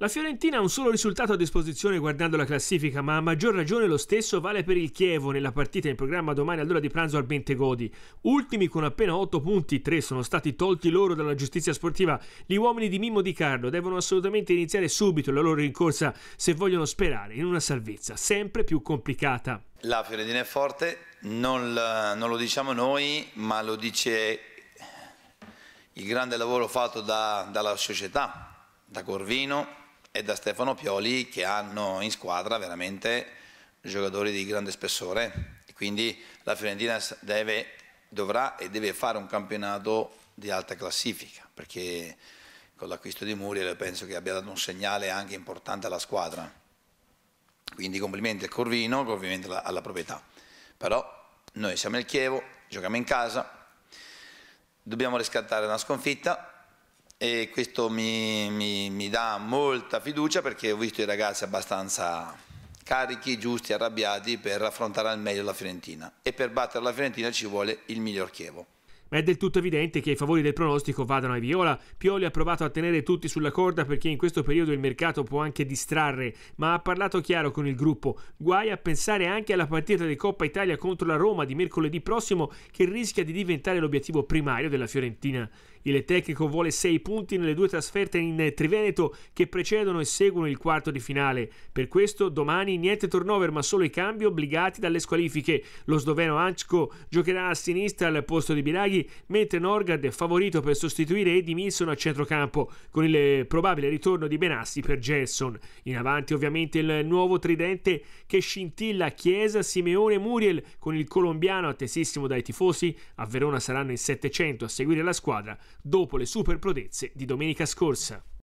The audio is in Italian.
La Fiorentina ha un solo risultato a disposizione guardando la classifica, ma a maggior ragione lo stesso vale per il Chievo nella partita in programma domani all'ora di pranzo al Bentegodi. Ultimi con appena 8 punti, 3 sono stati tolti loro dalla giustizia sportiva. Gli uomini di Mimmo Di Carlo devono assolutamente iniziare subito la loro rincorsa se vogliono sperare in una salvezza sempre più complicata. La Fiorentina è forte, non, la, non lo diciamo noi, ma lo dice il grande lavoro fatto da, dalla società, da Corvino e da Stefano Pioli che hanno in squadra veramente giocatori di grande spessore. Quindi la Fiorentina deve, dovrà e deve fare un campionato di alta classifica perché con l'acquisto di Muriel penso che abbia dato un segnale anche importante alla squadra. Quindi complimenti al Corvino, complimenti alla, alla proprietà. Però noi siamo il Chievo, giochiamo in casa, dobbiamo riscattare una sconfitta e questo mi, mi, mi, dà molta fiducia perché ho visto i ragazzi abbastanza carichi, giusti, arrabbiati per affrontare al meglio la Fiorentina e per battere la Fiorentina ci vuole il miglior Chievo. Ma è del tutto evidente che i favori del pronostico vadano ai viola. Pioli ha provato a tenere tutti sulla corda perché in questo periodo il mercato può anche distrarre, ma ha parlato chiaro con il gruppo. Guai a pensare anche alla partita di Coppa Italia contro la Roma di mercoledì prossimo che rischia di diventare l'obiettivo primario della Fiorentina. Il tecnico vuole 6 punti nelle due trasferte in Triveneto che precedono e seguono il quarto di finale. Per questo domani niente turnover ma solo i cambi obbligati dalle squalifiche. Lo sloveno Anchko giocherà a sinistra al posto di Biraghi mentre Norgard è favorito per sostituire Eddie Milson a centrocampo, con il probabile ritorno di Benassi per Gerson. In avanti ovviamente il nuovo tridente che scintilla Chiesa, Simeone e Muriel, con il colombiano attesissimo dai tifosi, a Verona saranno in 700 a seguire la squadra dopo le super prodezze di domenica scorsa.